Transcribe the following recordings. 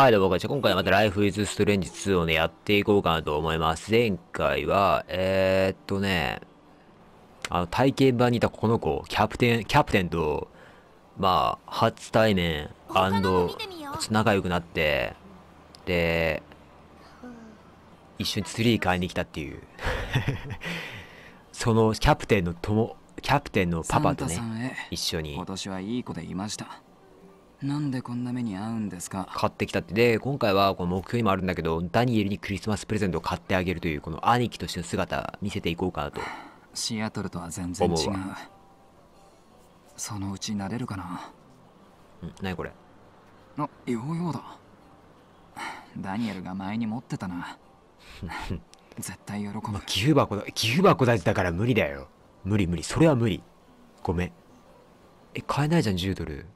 はい、どうもこんにちは。今回はまた Life is Strange 2をね、やっていこうかなと思います。前回は、えー、っとね、あの、体験版にいたこの子、キャプテン、キャプテンと、まあ、初対面、仲良くなって、で、一緒にツリー買いに来たっていう。そのキャプテンの友、キャプテンのパパとね、一緒に。今年はいい子でいました。なんでこんな目に遭うんですか買ってきたってで今回はこの目標にもあるんだけどダニエルにクリスマスプレゼントを買ってあげるというこの兄貴としての姿見せていこうかなと シアトルとは全然違うそのうち慣れるかなうん何これあヨーヨーだダニエルが前に持ってたな 絶対喜ぶ、まあ、寄付箱だ寄付箱だだから無理だよ無理無理それは無理ごめんえ買えないじゃん10ドル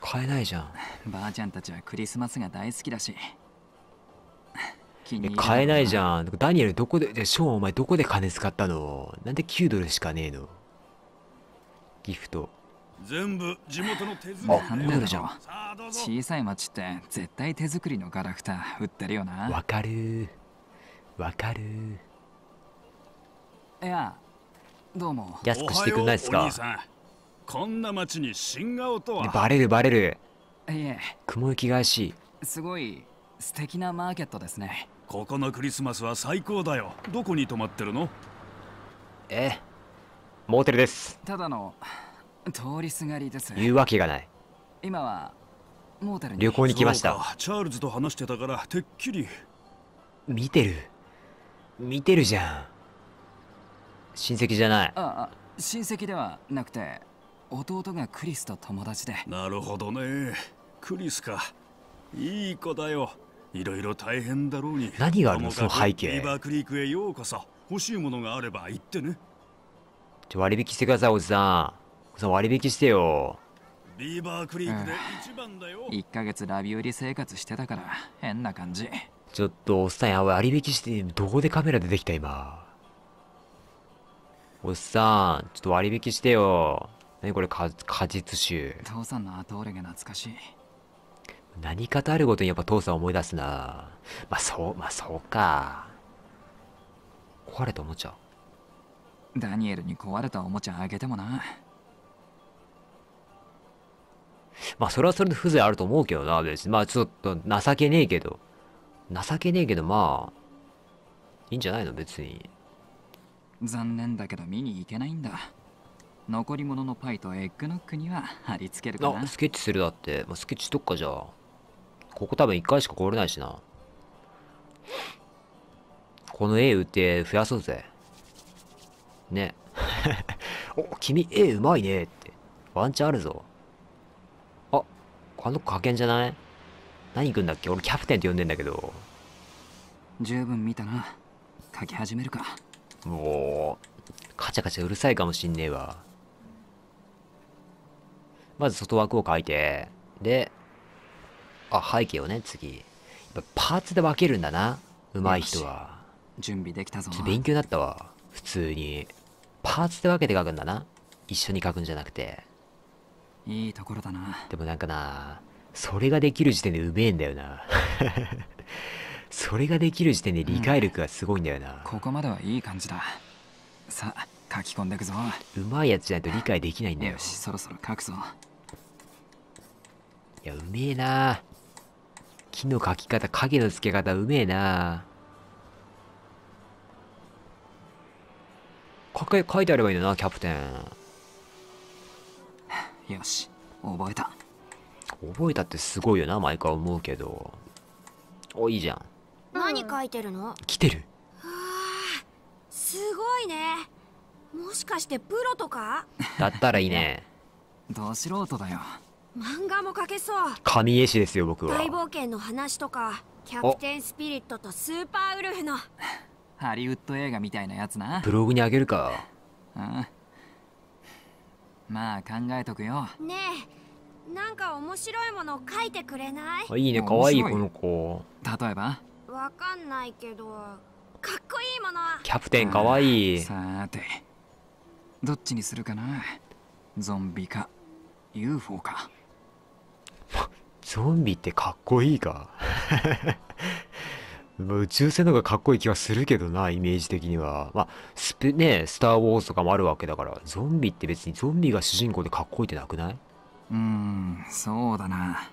買えないじゃんばあちゃんたちはクリスマスが大好きだし買えないじゃんダニエルどこでショーンお前どこで金使ったのなんで9ドルしかねえのギフト全部地元の手作りなんだじゃん小さい町って絶対手作りのガラクタ売ってるよなわかるわかるいやどうも安くしてくんないですかこんな街に新顔とはバレるバレるいえ雲行きがしいすごい素敵なマーケットですねここのクリスマスは最高だよどこに泊まってるのええモーテルですただの通りすがりです言うわけがない今はモーテルに旅行に来ましたチャールズと話してたからてっきり見てる見てるじゃん親戚じゃないああ親戚ではなくて弟がクリスと友達でなるほどねクリスかいい子だよいろいろ大変だろうに何があるのその背景リバークリークへようこそ欲しいものがあれば言ってねちょ割引してくださいおじさんおじさん割引してよビーバークリークで一番だよ、一ん、ヶ月ラビオリ生活してたから変な感じちょっとおっさんや割引してどこでカメラ出てきた今おっさんちょっと割引してよ何これ果実酒父さんの後俺が懐かしい何かとあるごとにやっぱ父さん思い出すなまあそうまあそうか壊れたおもちゃダニエルに壊れたおもちゃあげてもなまあそれはそれで風情あると思うけどな別にまあちょっと情けねえけど情けねえけどまあいいんじゃないの別に残念だけど見に行けないんだ残り物のパイとエッグノックには貼り付けるかなあスケッチするだって、まあ、スケッチしとくかじゃあここ多分1回しか来れないしなこの A 打って増やそうぜね お君 A うまいねってワンチャンあるぞああの子派遣じゃない何行くんだっけ俺キャプテンって呼んでんだけど十分見たな書き始めるかおおカチャカチャうるさいかもしんねえわまず外枠を書いて、で、あ、背景をね、次。パーツで分けるんだな。上手い人は。準備できたぞ。勉強になったわ。普通に。パーツで分けて書くんだな。一緒に書くんじゃなくて。いいところだな。でもなんかな、それができる時点でうめえんだよな。それができる時点で理解力がすごいんだよな、うん、ここまではいい感じださあ書き込んでくぞうまいやつじゃないと理解できないんだよよしそろそろ書くぞや、うめえな木の描き方、影の付け方、うめえな書け、書いてあればいいんだな、キャプテン。よし、覚えた。覚えたってすごいよな、毎回思うけど。お、いいじゃん。何書いてるの来てる。すごいねもしかしてプロとかだったらいいね ど素人だよ漫画も描けそう神絵師ですよ僕は大冒険の話とかキャプテンスピリットとスーパーウルフの ハリウッド映画みたいなやつなブログにあげるかあまあ考えとくよねえなんか面白いもの書いてくれないいいね可愛いいこの子例えばわかんないけどかっこいいものキャプテン可愛いいさてどっちにするかなゾンビか UFO かゾンビってかっこいいか 宇宙船の方がかっこいい気はするけどな、イメージ的には。まあ、スペ、ね、スター・ウォーズとかもあるわけだから、ゾンビって別にゾンビが主人公でかっこいいってなくないうーん、そうだな。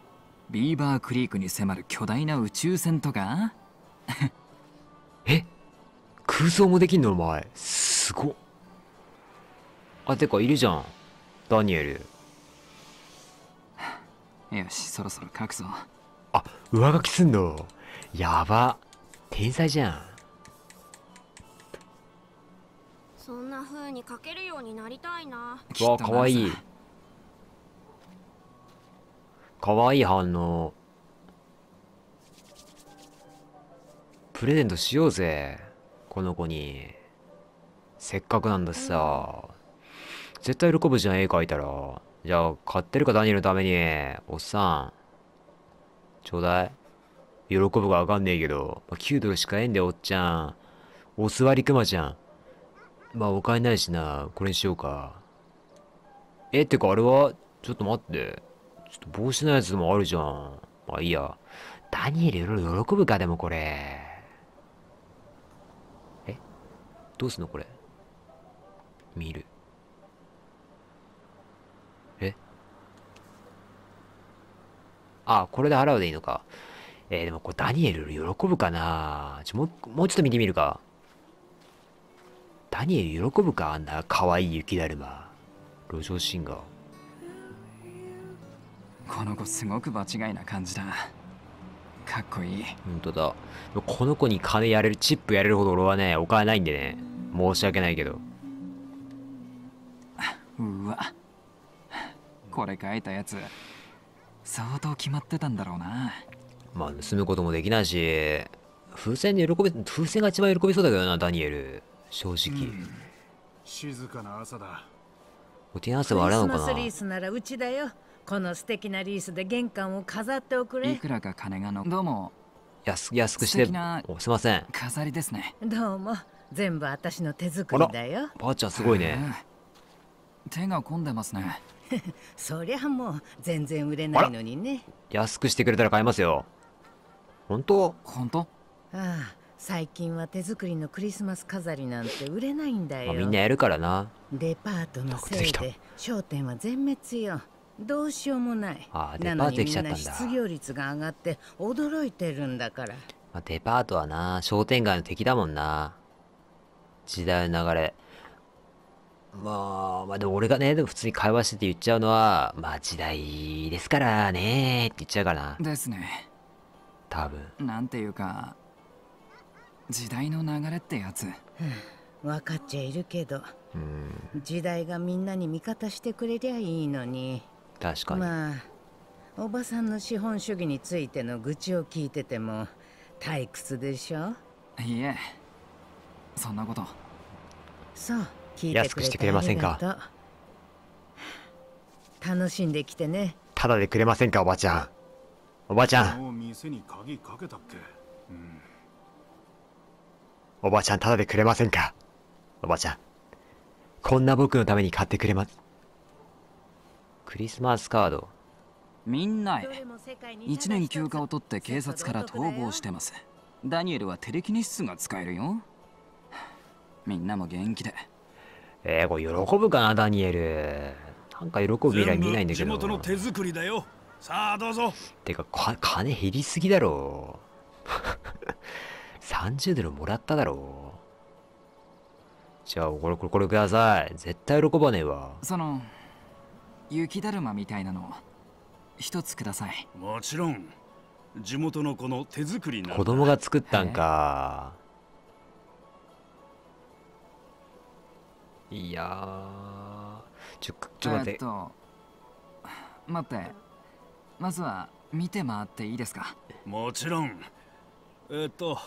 ビーバークリークに迫る巨大な宇宙船とか え空想もできんのお前。すごっ。あ、てか、いるじゃん。ダニエル。よしそろそろ書くぞあ上書きすんのやば天才じゃんそんな風に書けるようになりたいなわかわいいかわいい反応プレゼントしようぜこの子にせっかくなんだしさ、絶対喜ぶじゃん絵描いたらじゃあ、買ってるか、ダニエルのために。おっさん。ちょうだい。喜ぶかわかんねえけど。まあ、9ドルしかえんだよ、おっちゃん。お座りクマちゃん。まあ、お金ないしな。これにしようか。え、ってか、あれはちょっと待って。ちょっと帽子のやつもあるじゃん。まあ、いいや。ダニエル喜ぶか、でもこれ。えどうすんのこれ。見る。あ、これで払うでいいのか。えー、でもこれダニエル喜ぶかなちょもう、もうちょっと見てみるか。ダニエル喜ぶかあんな可愛い雪だるま。路上シンガー。この子すごく場違いな感じだ。かっこいい。本当だ。この子に金やれる、チップやれるほど俺はね、お金ないんでね。申し訳ないけど。うわ。これ書いたやつ、相当決まってたんだろうなまあ盗むこともできないし風船で喜び風船が一番喜びそうだけどなダニエル正直、うん、静かな朝だおティアンはあれなのかなリースならうちだよこの素敵なリースで玄関を飾っておくれいくらか金がのどうも安安くしてすいません飾りですねどうも全部私の手作りだよばあちゃんすごいね、手が込んでますね そりゃもう全然売れないのにね安くしてくれたら買いますよ本当本当ああ最近は手作りのクリスマス飾りなんて売れないんだよ、まあ、みんなやるからなデパートのせいで商店は全滅よどうしようもないああデパートきちゃったんだ失業率が上がって驚いてるんだから、まあ、デパートはな商店街の敵だもんな時代の流れまあ、まあでも俺がね、普通に会話してて言っちゃうのは、まあ時代ですからねって言っちゃうかな。ですね。多分。なんていうか、時代の流れってやつ。分かっちゃいるけど、うん、時代がみんなに味方してくれりゃいいのに。確かに。まあ、おばさんの資本主義についての愚痴を聞いてても、退屈でしょいえ、そんなこと。そう。安くしてくれませんか楽しんできてねただでくれませんかおばちゃんおばちゃんおばちゃんただでくれませんかおばちゃんこんな僕のために買ってくれますクリスマスカードみんなへ1年休暇を取って警察から逃亡してますダニエルはテレキネシスが使えるよみんなも元気でえー、これ喜ぶかな、ダニエル。なんか喜ぶ未来見ないんだけど。地元の手作りだよ。さあ、どうぞ。てか、か金減りすぎだろ う。30ドルもらっただろう。じゃあ、これ、これ、これください。絶対喜ばねえわ。その、雪だるまみたいなの、一つください。もちろん。地元のこの手作りな子供が作ったんか。いやーちょちょっと待って、っと待ってまずは見て回っていいですかもちろんえっと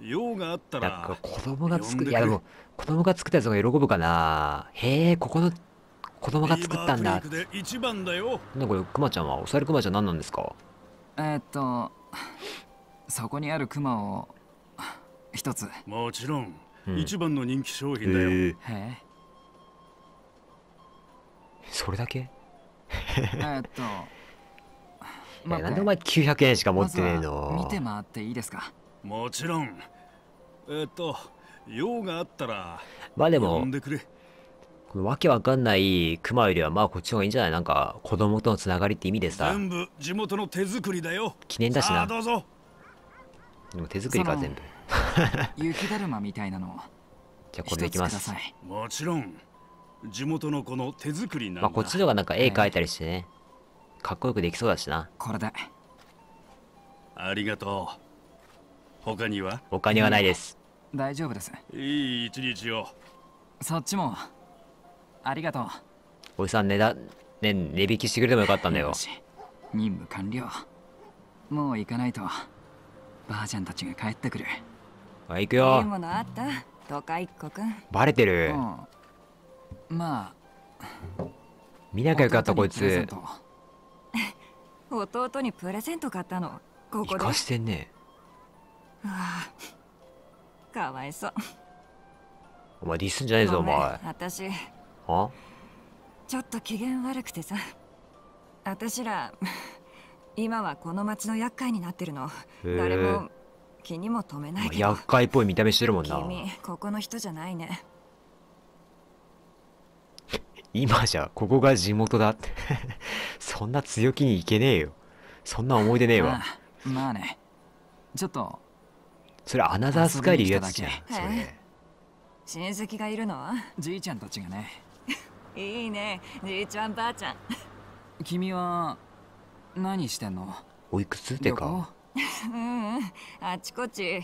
用があったら子供が作いやでも子供が作ったやつが喜ぶかなへえここの子供が作ったんだ一番だよなんこれクマちゃんはおさるクマちゃん何なんですかえっとそこにあるクマを一つもちろん、うん、一番の人気商品だよへえそれだけえっと まあ、なんでお前900円しか持ってねえの、ま、見て回っていいですかもちろんえっと用があったらまあでもこのわけわかんない熊よりはまあこっちの方がいいんじゃないなんか子供とのつながりって意味でさ全部地元の手作りだよ記念だしなどうぞでも手作りか全部 雪だるまみたいなのじゃあこれでいきますもちろん地元の子の手作りなまあこっちの方がなんか絵描いたりしてね、かっこよくできそうだしなこれでありがとう他には他にはないです、大丈夫ですいい一日をそっちもありがとうおじさん値段ね値引きしてくれてもよかったんだよ任務完了もう行かないとばあちゃんたちが帰ってくるあ行くよいいものあった都会っ子くんバレてる、うまあ見なきゃよかったこいつ 弟にプレゼント買ったのここでかしてねわかわいそうお前ディスんじゃねえぞお前私はちょっと機嫌悪くてさ私ら 今はこの町の厄介になってるの誰も気にも留めないけど厄介っぽい見た目してるもんな君ここの人じゃないね今じゃここが地元だって そんな強気にいけねえよそんな思い出ねえわまあねちょっとそれアナザースカイで言うやつじゃんそれ親戚がいるのじいちゃんたちがね いいねじいちゃんばあちゃん君は何してんのおいくつってか うんあちこち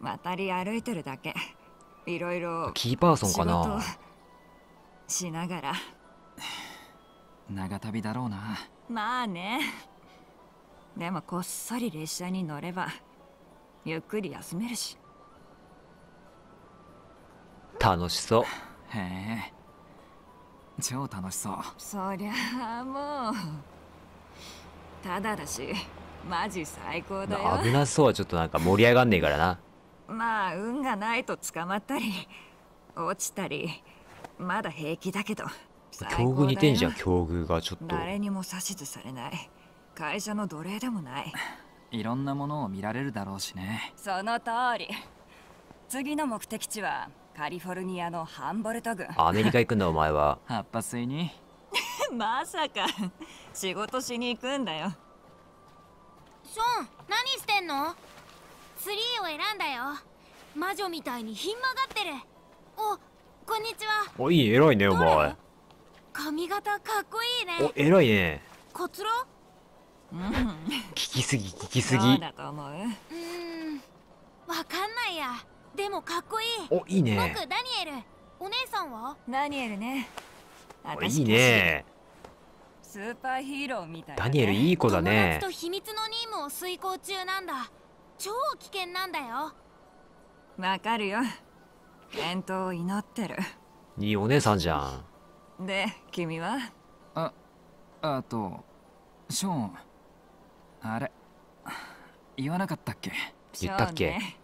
渡り歩いてるだけいろいろキーパーソンかなしながら長旅だろうなまあねでもこっそり列車に乗ればゆっくり休めるし楽しそうへえ超楽しそうそりゃあもうただだしマジ最高だよ危なそうはちょっとなんか盛り上がんねえからなまあ運がないと捕まったり落ちたりまだ平気だけど境遇似てんじゃん境遇がちょっと誰にも指図されない会社の奴隷でもないいろんなものを見られるだろうしねその通り次の目的地はカリフォルニアのハンボルト郡アメリカ行くんだお前は葉っぱ吸いに まさか仕事しに行くんだよション何してんのツリーを選んだよ魔女みたいにひん曲がってるおこんにちはおいい、偉いねお前髪型かっこいいねお偉いねこつろうん聞きすぎ聞きすぎうんわかんないやでもかっこいいおいいね僕ダニエルお姉さんはダニエルねあ、いいねスーパーヒーローみたい、ね、ダニエルいい子だねと秘密の任務を遂行中なんだ超危険なんだよわかるよ健闘を祈ってるいいお姉さんじゃんで君はああとショーンあれ言わなかったっけ言ったっけ、ね、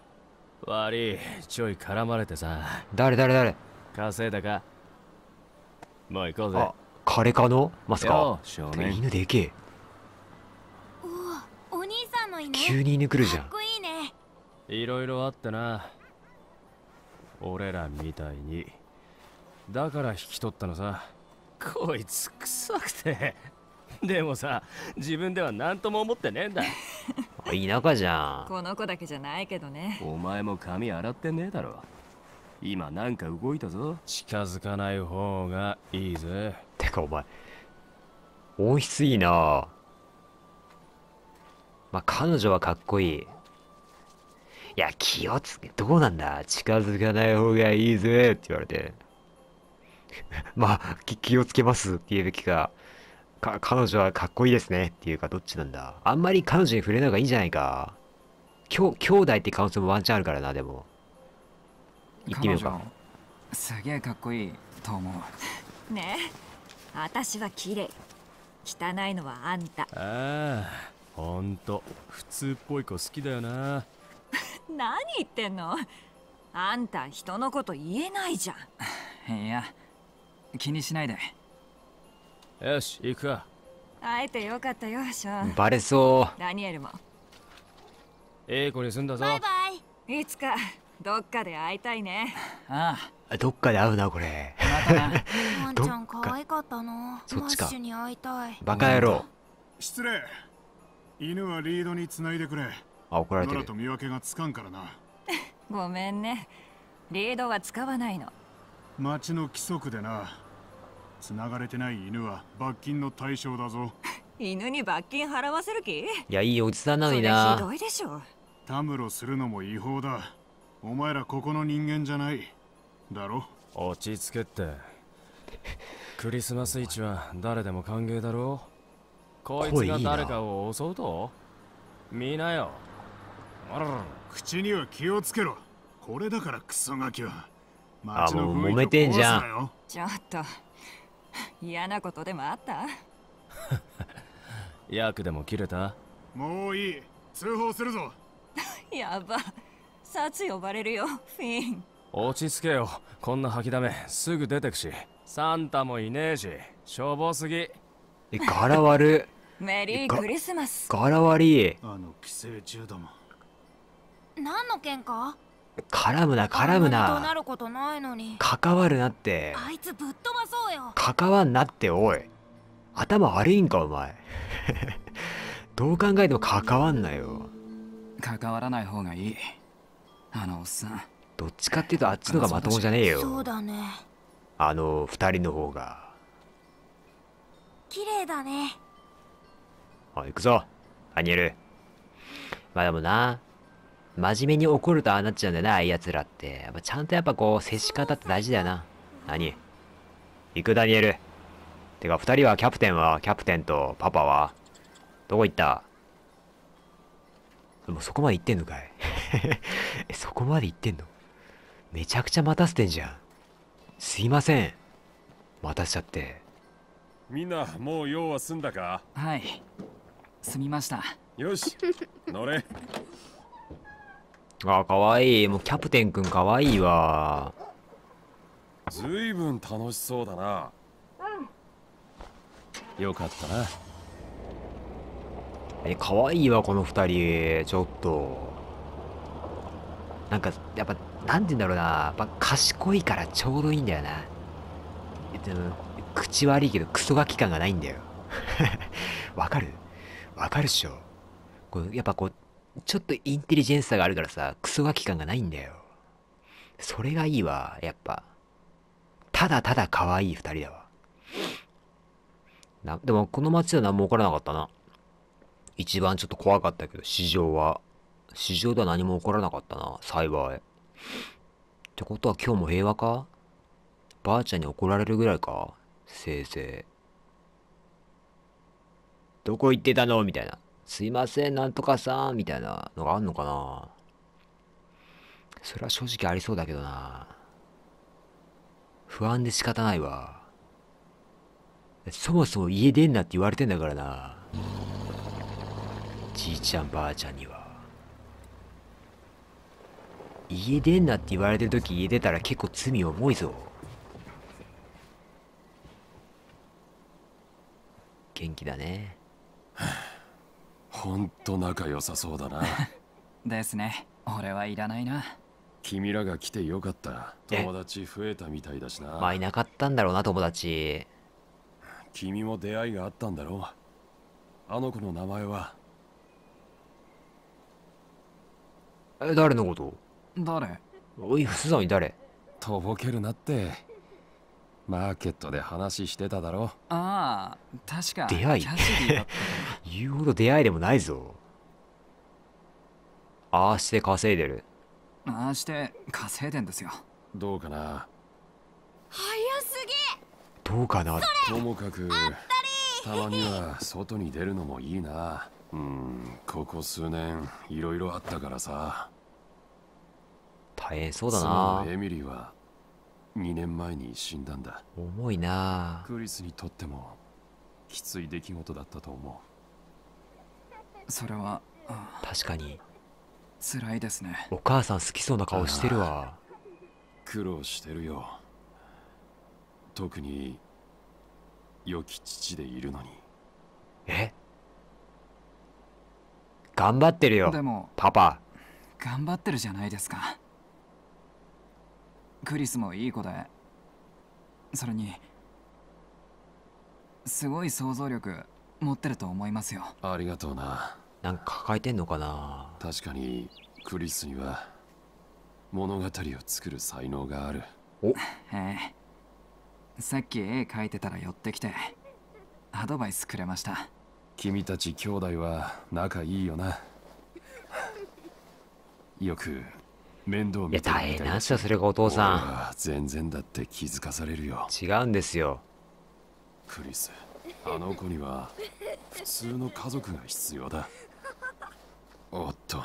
悪いちょい絡まれてさ誰誰誰稼いだかもう行こうぜあ彼かのか少年犬でけえおお兄さんの犬急に犬来るじゃんかっこいいねいろいろあってな俺らみたいにだから引き取ったのさこいつ臭くてでもさ自分では何とも思ってねえんだ田舎じゃんこの子だけじゃないけどねお前も髪洗ってねえだろ今なんか動いたぞ近づかない方がいいぜてかお前音質いいなまあ彼女はかっこいいいや、気をつけ、どうなんだ近づかない方がいいぜって言われて。まあ、気をつけますって言うべきか、か、彼女はかっこいいですねっていうか、どっちなんだ。あんまり彼女に触れない方がいいんじゃないか。きょ兄弟って可能性もワンチャンあるからな、でも。行ってみようか。すげえかっこいいと思う。ねえ、私は綺麗。汚いのはあんた。ああ、ほんと、普通っぽい子好きだよな。何言ってんのあんた人のこと言えないじゃんいや気にしないでよし行くか会えてよかったよショーバレそうダニエルもええ子にすんだぞバイバイいつかどっかで会いたいねああどっかで会うなこれ ワンちゃん可愛かったなそっちかバカ野郎失礼犬はリードにつないでくれあ、怒られてる。と見分けがつかんからな。ごめんね。リードは使わないの。町の規則でな。繋がれてない犬は罰金の対象だぞ。犬に罰金払わせる気いや、いいおじさんなのにな。ひどいでしょ。たむろするのも違法だ。お前らここの人間じゃない。だろ落ち着けって。クリスマスイチは誰でも歓迎だろう。こいつが誰かを襲うと見なよ。あらら口には気をつけろこれだからクソガキはあもう揉めてんじゃんちょっと嫌なことでもあった ヤクでも切れたもういい通報するぞ やば殺呼ばれるよフィン落ち着けよこんな吐きだめすぐ出てくしサンタもいねえししょぼすぎえ柄悪メリークリスマスラ悪いあの寄生虫ども何の喧嘩絡むな絡むななることないのに関わるなってあいつぶっ飛ばそうよ関わんなっておい頭悪いんかお前 どう考えても関わんなよ関わらない方がいいあのおっさんどっちかっていうとあっちのがまともじゃねえよそうだねあの二人の方が綺麗だねあ行くぞアニエルまあでもな真面目に怒るとああなっちゃうんだよな、ああいう奴らって。やっぱちゃんとやっぱこう、接し方って大事だよな。何行くダニエル。てか、二人はキャプテンは、キャプテンとパパは、どこ行ったもうそこまで行ってんのかい そこまで行ってんのめちゃくちゃ待たせてんじゃん。すいません。待たせちゃって。みんな、もう用は済んだかはい。済みました。よし、乗れ。あー、かわいい。もうキャプテンくんかわいいわ。ずいぶん楽しそうだな。よかったな。え、かわいいわ、この二人。ちょっと。なんか、やっぱ、なんて言うんだろうな。やっぱ、賢いからちょうどいいんだよな。でも、口悪いけど、クソガキ感がないんだよ。わかるわかるっしょ。これやっぱこう、ちょっとインテリジェンスさがあるからさ、クソガキ感がないんだよ。それがいいわ、やっぱ。ただただ可愛い二人だわ。な、でもこの街は何も起こらなかったな。一番ちょっと怖かったけど、市場は。市場では何も起こらなかったな、幸い。ってことは今日も平和かばあちゃんに怒られるぐらいかせいぜい。どこ行ってたのみたいな。すいません、なんとかさん、みたいなのがあんのかなそれは正直ありそうだけどな。不安で仕方ないわ。そもそも家出んなって言われてんだからな。じいちゃんばあちゃんには。家出んなって言われてる時家出たら結構罪重いぞ。元気だね。ほんと仲良さそうだな ですね俺はいらないな君らが来てよかった友達増えたみたいだしなまあいなかったんだろうな友達君も出会いがあったんだろうあの子の名前はえ誰のこと誰おい不自に誰とぼけるなってマーケットで話してただろああ確か出会い言うほど出会いでもないぞああして稼いでるああして稼いでんですよどうかな早すぎどうかなともかくたまには外に出るのもいいなうんここ数年いろいろあったからさ大変そうだなエミリーは2年前に死んだんだ重いなクリスにとってもきつい出来事だったと思うそれは確かに辛いですねお母さん好きそうな顔してるわ苦労してるよ特に良き父でいるのにえ頑張ってるよでもパパ頑張ってるじゃないですかクリスもいい子でそれにすごい想像力持ってると思いますよありがとうななんか抱えてんのかな確かにクリスには物語を作る才能があるおええさっき絵描いてたら寄ってきてアドバイスくれました君たち兄弟は仲いいよなよく面倒いや大変なんすよそれがお父さん全然だって気づかされるよ違うんですよクリスあの子には普通の家族が必要だおっと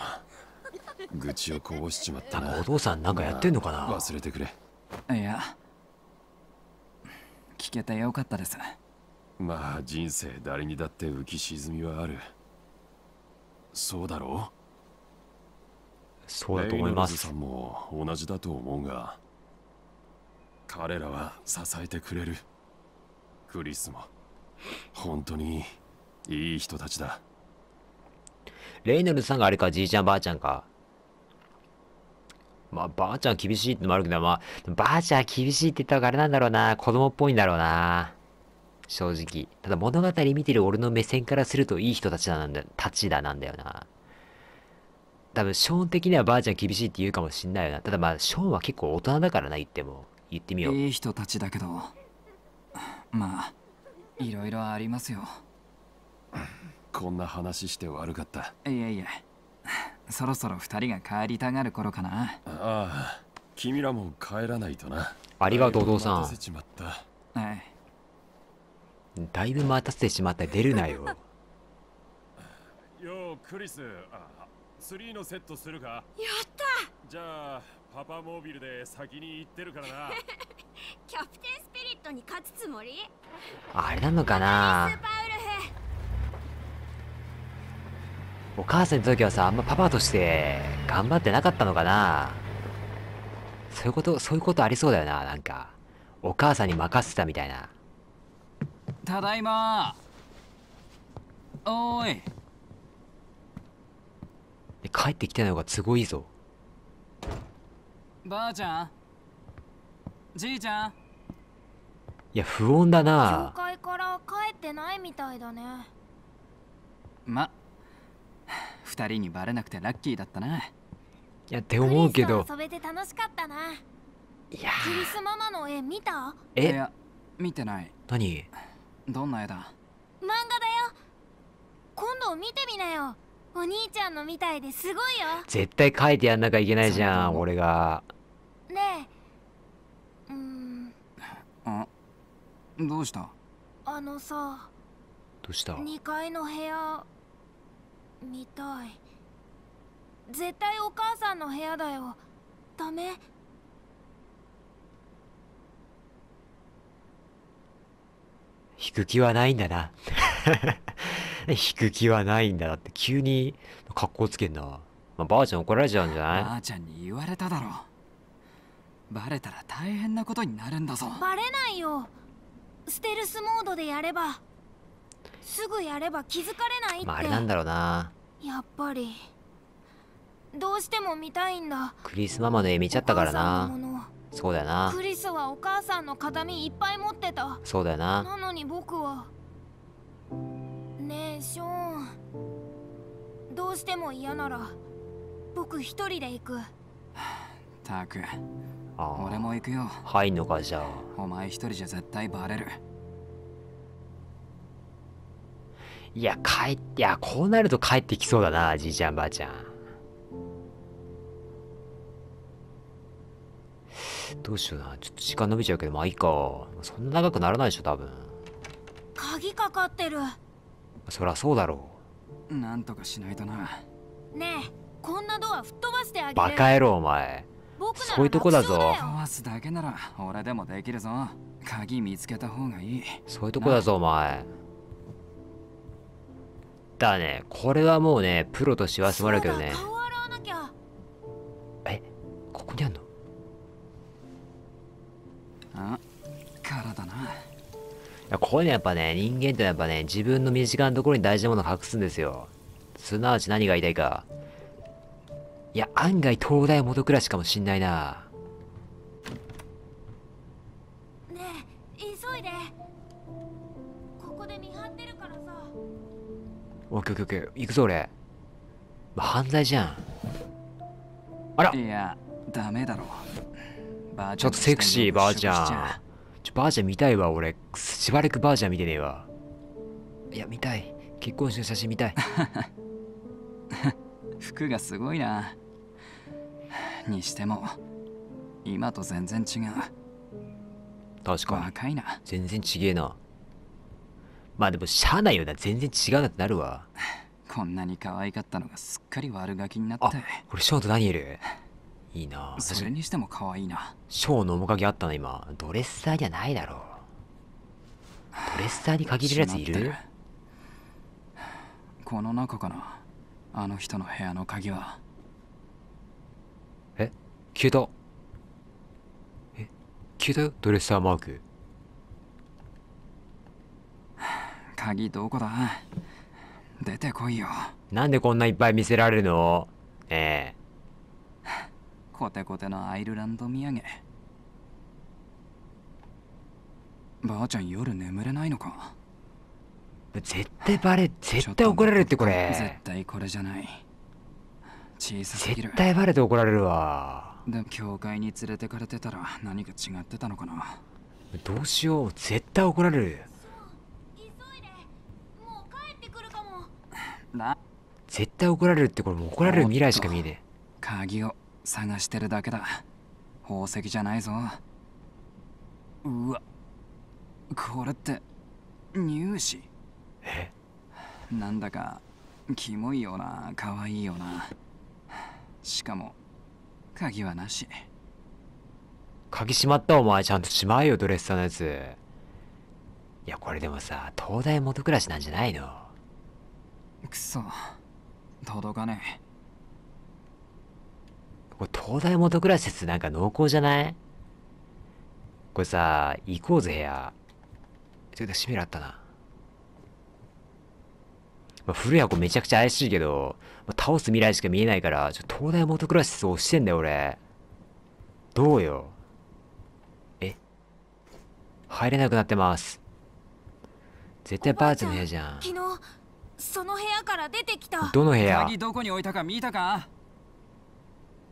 愚痴をこぼしちまったなお父さんなんかやってんのかな、まあ、忘れてくれいや聞けてよかったですまあ人生誰にだって浮き沈みはあるそうだろうそうだと思いますさんも同じだと思うが彼らは支えてくれるクリスも本当にいい人たちだレイノルズさんがあれかじいちゃんばあちゃんかまあばあちゃん厳しいってのもあるけどまあばあちゃん厳しいって言ったらあれなんだろうな子供っぽいんだろうな正直ただ物語見てる俺の目線からするといい人たちだなんだたちだなんだよな多分、ショーン的にはばあちゃん厳しいって言うかもしんないよな。ただまあ、ショーンは結構大人だからな、言っても。言ってみよう。いい人たちだけど、まあ、いろいろありますよ。こんな話して悪かった。いやいや、そろそろ二人が帰りたがる頃かな。ああ、君らも帰らないとな。ありがとう、お父さん。せちまった。はい。だいぶ待たせてしまった。出るなよ。よう、クリス。ーのセットするかやったじゃあパパモービルで先に行ってるからな キャプテンスピリットに勝つつもりあれなのかなお母さんの時はさあんまパパとして頑張ってなかったのかなそういうことそういうことありそうだよななんかお母さんに任せたみたいなただいまおーい帰ってきてないのが都合いいぞばあちゃんじいちゃんいや不穏だな教会から帰ってないみたいだねま二人にバレなくてラッキーだったないやって思うけど遊べて楽しかったないやクリスママの絵見たえいや見てない何どんな絵だ漫画だよ今度見てみなよお兄ちゃんのみたいですごいよ絶対書いてやんなきゃいけないじゃん俺がねえうんあどうしたあのさどうした2階の部屋見たい絶対お母さんの部屋だよダメ引く気はないんだな。引く気はないんだなって急に格好つけんな。まあ、ばあちゃん怒られちゃうんじゃないばあちゃんに言われただろう。バレたら大変なことになるんだぞ。バレないよ。ステルスモードでやれば。すぐやれば気づかれないって。まあ、あれなんだろうな。やっぱり。どうしても見たいんだ。クリスママの絵見ちゃったからな。そうだなクリスはお母さんの形見いっぱい持ってたそうだななのに僕はねえショーンどうしても嫌なら僕一人で行くたく俺も行くよ入んのかじゃあお前一人じゃ絶対バレるいや帰っていやこうなると帰ってきそうだなじいちゃんばあちゃんどうしような。ちょっと時間伸びちゃうけど、まあいいか。そんな長くならないでしょ、多分。鍵かかってる。そりゃそうだろう。なんとかしないとな。ねえ、こんなドア吹っ飛ばしてあげる。バカ野郎、お前。そういうとこだぞ。飛ばすだけなら俺でもできるぞ。鍵見つけた方がいい。そういうとこだぞ、お前。だね、これはもうね、プロとしてはすまるけどね。え、ここにあんのあからだなこういうのやっぱね人間ってやっぱね自分の身近なところに大事なものを隠すんですよすなわち何が言いたいかいや案外東大元暮らしかもしんないなねえ急いでここで見張ってるからさおっおお行くぞ俺、まあ、犯罪じゃんあらいやダメだろちょっとセクシー、ばあちゃん。ちょ、ばあちゃん見たいわ、俺。しばらくばあちゃん見てねえわ。いや、見たい。結婚式の写真見たい。服がすごいな。にしても、今と全然違う。確かに。若いな。全然違えな。まあでも、しゃあないよな。全然違うなってなるわ。こんなに可愛かったのがすっかり悪ガキになって。あ、俺、ショート何いるいいなそれにしても可愛いなショーの面影あったな今ドレッサーじゃないだろうドレッサーに限るやついるこの中かなあの人の部屋の鍵はえ消えたえ消えたドレッサーマーク鍵どこだ出てこいよなんでこんないっぱい見せられるのええコテコテのアイルランド土産ばあちゃん夜眠れないのか絶対バレ絶対怒られるってこれ絶対これじゃない小さすぎる絶対バレて怒られるわでも教会に連れてかれてたら何か違ってたのかなどうしよう絶対怒られるな絶対怒られるってこれも怒られる未来しか見えねえ鍵を探してるだけだ宝石じゃないぞうわこれって乳歯えなんだかキモいような可愛いようなしかも鍵はなし鍵閉まったお前ちゃんとしまえよドレスサーのやついやこれでもさ東大元暮らしなんじゃないのくそ届かねえこれ東大元暮らしスなんか濃厚じゃないこれさ、行こうぜ、部屋。ちょっと閉めらったな。まあ、古谷子めちゃくちゃ怪しいけど、まあ、倒す未来しか見えないから、ちょ東大元暮らし説押してんだよ、俺。どうよ。え入れなくなってます。絶対バーツの部屋じゃん。昨日、その部屋から出てきた。どの部屋鍵どこに置いたか見たか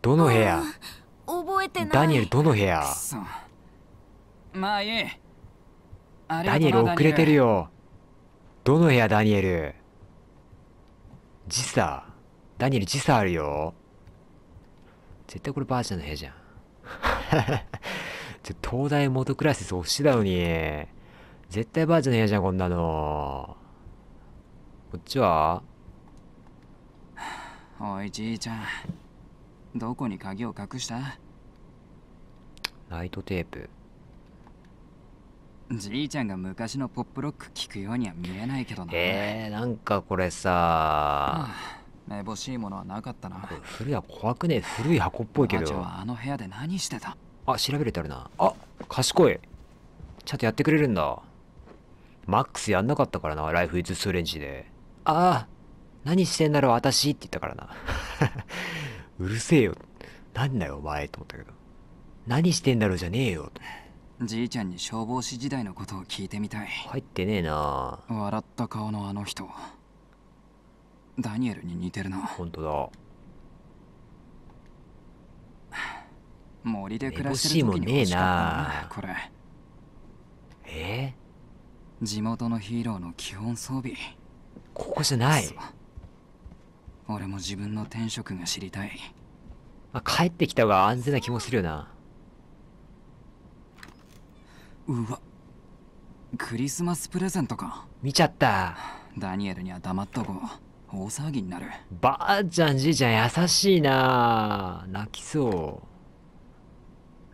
どの部屋覚えてダニエルどの部屋まあいいダニエル遅れてるよどの部屋ダニエル時差ダニエル時差あるよ絶対こればあちゃんの部屋じゃん 東大元クラスで押しだのに絶対ばあちゃんの部屋じゃんこんなのこっちはおいじいちゃんどこに鍵を隠したライトテープじいちゃんが昔のポップロック聞くようには見えないけどなえー、なんかこれさめぼしいものはなかったな古い箱怖くね古い箱っぽいけどあの部屋で何してたあ調べれてるなあ賢いちゃんとやってくれるんだマックスやんなかったからなライフイズストレンジでああ何してんだろう私って言ったからなうるせえよなんだよお前と思ったけど何してんだろうじゃねえよじいちゃんに消防士時代のことを聞いてみたい入ってねえな笑った顔のあの人ダニエルに似てるな本当だ森で暮らしてる時に欲しなこれえ地元のヒーローの基本装備ここじゃない俺も自分の転職が知りたい。まあ、帰ってきた方が安全な気もするよな。うわ。クリスマスプレゼントか。見ちゃった。ダニエルには黙っとこう。大騒ぎになる。ばあちゃん、じいちゃん優しいな。泣きそう。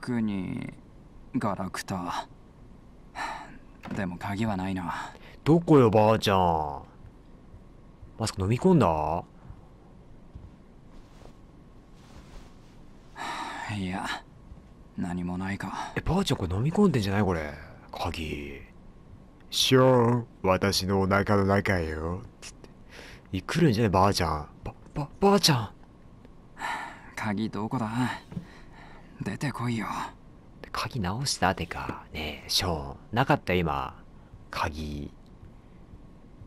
服に、ガラクタ。でも鍵はないな。どこよ、ばあちゃん。マスク飲み込んだいや何もないかえばあちゃんこれ飲み込んでんじゃないこれ鍵ショー私のお腹の中よつって来るんじゃないばあちゃんばばばあちゃん鍵どこだ出てこいよ鍵直したてかねえショーなかった今鍵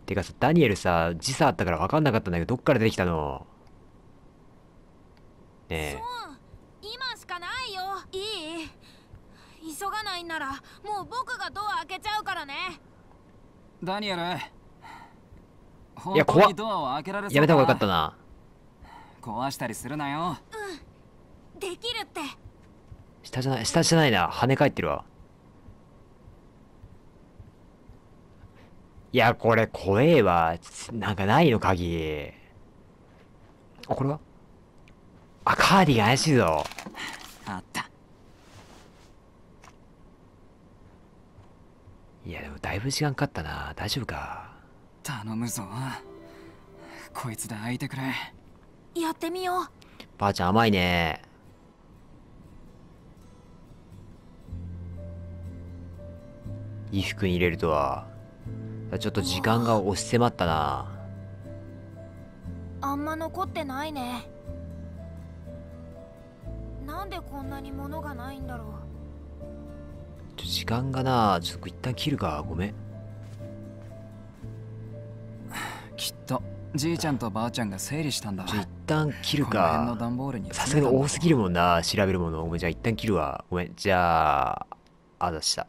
てかさ、ダニエルさ、時差あったから分かんなかったんだけど、どっから出てきたのねえ。今しかないよ。いい急がないなら、もう僕がドア開けちゃうからね。ダニエル。いや、怖っ。やめた方がよかったな。壊したりするなよ。うん。できるって。下じゃない、下じゃないな。跳ね返ってるわ。いや、これ怖えわ。なんかないの、鍵。これはあ、カーディが怪しいぞ。あった。いや、でもだいぶ時間かかったな。大丈夫か。頼むぞ。こいつで開いてくれ。やってみよう。ばあちゃん甘いね。衣服に入れるとは。ちょっと時間が押し迫ったなあんま残ってないねなんでこんなに物がないんだろう時間がなちょっと一旦切るかごめん きっとじいちゃんとばあちゃんが整理したんだ一旦切るかさすがに多すぎるもんな調べるものごめんじゃあ一旦切るわごめんじゃああざした